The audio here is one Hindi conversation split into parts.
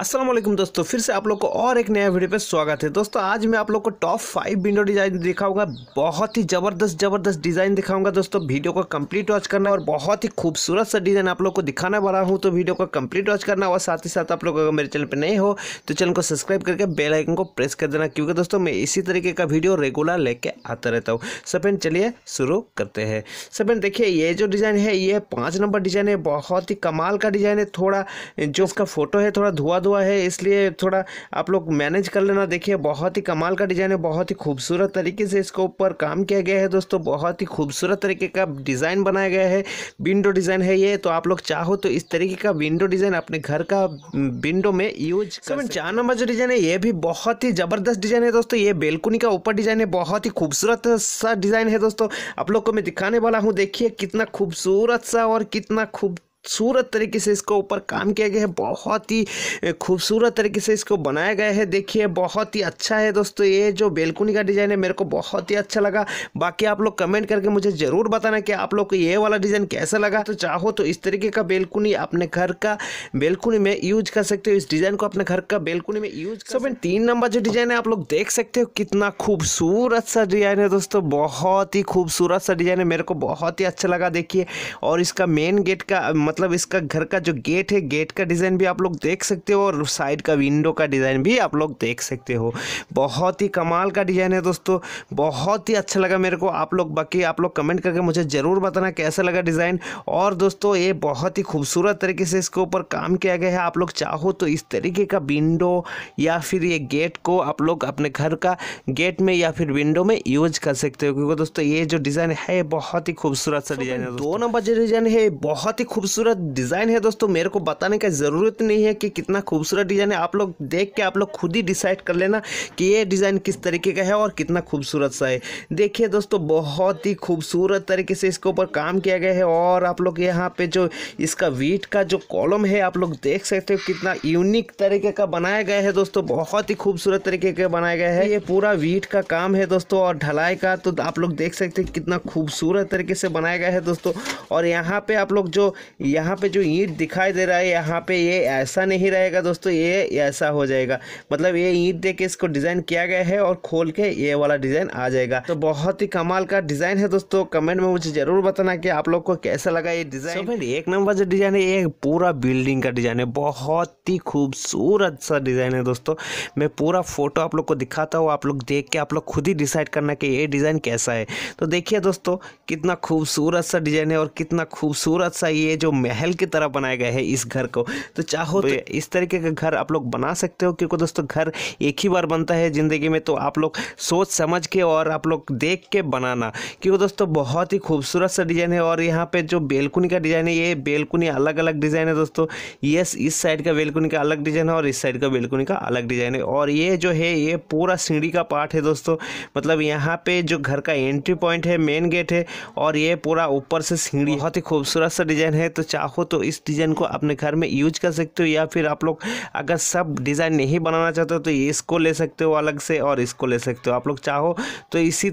असलम दोस्तों फिर से आप लोग को और एक नया वीडियो पे स्वागत है दोस्तों आज मैं आप लोग को टॉप फाइव विंडो डिज़ाइन दिखाऊंगा बहुत ही ज़बरदस्त ज़बरदस्त डिज़ाइन दिखाऊंगा दोस्तों वीडियो को कंप्लीट वॉच करना और बहुत ही खूबसूरत सा डिज़ाइन आप लोग को दिखाने वाला हूँ तो वीडियो को कंप्लीट वॉच करना और साथ ही साथ आप लोग अगर मेरे चैनल पर नए हो तो चैनल को सब्सक्राइब करके बेलाइकन को प्रेस कर देना क्योंकि दोस्तों मैं इसी तरीके का वीडियो रेगुलर लेके आता रहता हूँ सपेन चलिए शुरू करते हैं सपेन देखिए ये जो डिज़ाइन है ये पाँच नंबर डिज़ाइन है बहुत ही कमाल का डिज़ाइन है थोड़ा जो उसका फोटो है थोड़ा धुआ बर्बाद हुआ है इसलिए थोड़ा आप लोग मैनेज कर लेना देखिए बहुत ही कमाल का डिज़ाइन है बहुत ही खूबसूरत तरीके से इसके ऊपर काम किया गया है दोस्तों बहुत ही खूबसूरत तरीके का डिज़ाइन बनाया गया है विंडो डिज़ाइन है ये तो आप लोग चाहो तो इस तरीके का विंडो डिज़ाइन अपने घर का विंडो में यूज कर चार नंबर जो डिज़ाइन है ये भी बहुत ही ज़बरदस्त डिज़ाइन है दोस्तों ये बेलकुनी का ऊपर डिज़ाइन है बहुत ही खूबसूरत सा डिज़ाइन है दोस्तों आप लोग को मैं दिखाने वाला हूँ देखिए कितना खूबसूरत सा और कितना खूब खूबसूरत तरीके से इसको ऊपर काम किया गया है बहुत ही खूबसूरत तरीके से इसको बनाया गया है देखिए बहुत ही अच्छा है दोस्तों ये जो बेलकुनी का डिज़ाइन है मेरे को बहुत ही अच्छा लगा बाकी आप लोग कमेंट करके मुझे ज़रूर बताना कि आप लोग को ये वाला डिज़ाइन कैसा लगा तो चाहो तो इस तरीके का बेलकुनी अपने घर का बेलकुनी में यूज कर सकते हो इस डिज़ाइन को अपने घर का बेलकुनी में यूज कर सकते तीन नंबर जो डिज़ाइन है आप लोग देख सकते हो कितना खूबसूरत सा डिज़ाइन है दोस्तों बहुत ही खूबसूरत सा डिज़ाइन है मेरे को बहुत ही अच्छा लगा देखिए और इसका मेन गेट का मतलब मतलब इसका घर का जो गेट है गेट का डिज़ाइन भी आप लोग देख सकते हो और साइड का विंडो का डिज़ाइन भी आप लोग देख सकते हो बहुत ही कमाल का डिज़ाइन है दोस्तों बहुत ही अच्छा लगा मेरे को आप लोग बाकी आप लोग कमेंट करके मुझे ज़रूर बताना कैसा लगा डिज़ाइन और दोस्तों ये बहुत ही खूबसूरत तरीके से इसके ऊपर काम किया गया है आप लोग चाहो तो इस तरीके का विंडो या फिर ये गेट को आप लोग अपने घर का गेट में या फिर विंडो में यूज कर सकते हो क्योंकि दोस्तों ये जो डिज़ाइन है बहुत ही खूबसूरत सा तो डिज़ाइन है दो नंबर जो डिज़ाइन है बहुत ही खूबसूरत खूबसूरत डिज़ाइन है दोस्तों मेरे को बताने का ज़रूरत नहीं है कि कितना खूबसूरत डिज़ाइन है आप लोग देख के आप लोग खुद ही डिसाइड कर लेना कि ये डिज़ाइन किस तरीके का है और कितना खूबसूरत सा है देखिए दोस्तों बहुत ही खूबसूरत तरीके से इसके ऊपर काम किया गया है और आप लोग यहाँ पे जो इसका वीट का जो कॉलम है आप लोग देख सकते हो कितना यूनिक तरीके का बनाया गया है दोस्तों बहुत ही खूबसूरत तरीके का बनाया गया है ये पूरा वीट का काम है दोस्तों और ढलाई का तो आप लोग देख सकते हैं कितना खूबसूरत तरीके से बनाया गया है दोस्तों और यहाँ पे आप लोग जो यहाँ पे जो ईंट दिखाई दे रहा है यहाँ पे ये ऐसा नहीं रहेगा दोस्तों ये ऐसा हो जाएगा मतलब ये ईंट दे के इसको डिज़ाइन किया गया है और खोल के ये वाला डिज़ाइन आ जाएगा तो बहुत ही कमाल का डिज़ाइन है दोस्तों कमेंट में मुझे ज़रूर बताना कि आप लोग को कैसा लगा ये डिज़ाइन so, एक नंबर जो डिज़ाइन है ये पूरा बिल्डिंग का डिज़ाइन है बहुत ही खूबसूरत सा डिज़ाइन है दोस्तों मैं पूरा फोटो आप लोग को दिखाता हूँ आप लोग देख के आप लोग खुद ही डिसाइड करना कि ये डिज़ाइन कैसा है तो देखिए दोस्तों कितना खूबसूरत सा डिज़ाइन है और कितना खूबसूरत सा ये जो महल की तरह बनाया गया है इस घर को तो चाहो तो, तो इस तरीके का घर आप लोग बना सकते हो क्योंकि दोस्तों घर एक ही बार बनता है ज़िंदगी में तो आप लोग सोच समझ के और आप लोग देख के बनाना क्योंकि दोस्तों बहुत ही खूबसूरत सा डिज़ाइन है और यहाँ पे जो बेलकुनी का डिज़ाइन है ये बेलकुनी अलग अलग डिज़ाइन है दोस्तों यस इस साइड का बेलकुनी का अलग डिज़ाइन है और इस साइड का बेलकुनी का अलग डिज़ाइन है और ये जो है ये पूरा सीढ़ी का पार्ट है दोस्तों मतलब यहाँ पे जो घर का एंट्री पॉइंट है मेन गेट है और ये पूरा ऊपर से सीढ़ी बहुत ही खूबसूरत सा डिज़ाइन है तो चाहो तो इस डिज़ाइन को अपने घर में यूज कर सकते हो या फिर आप लोग अगर सब डिज़ाइन नहीं बनाना चाहते हो तो इसको ले सकते हो अलग से और इसको ले सकते हो आप लोग चाहो तो इसी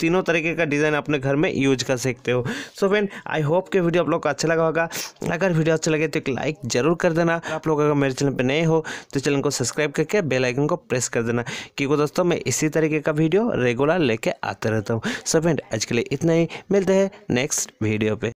तीनों तरीके का डिज़ाइन अपने घर में यूज कर सकते हो सो फ्रेंड आई होप के वीडियो आप लोग को अच्छा लगा होगा अगर वीडियो अच्छा लगे तो एक लाइक ज़रूर कर देना आप लोग अगर मेरे चैनल पर नए हो तो चैनल को सब्सक्राइब करके बेल आइकन को प्रेस कर देना क्योंकि दोस्तों मैं इसी तरीके का वीडियो रेगुलर लेके आते रहता हूँ सो फ्रेंड आज के लिए इतना ही मिलते हैं नेक्स्ट वीडियो पे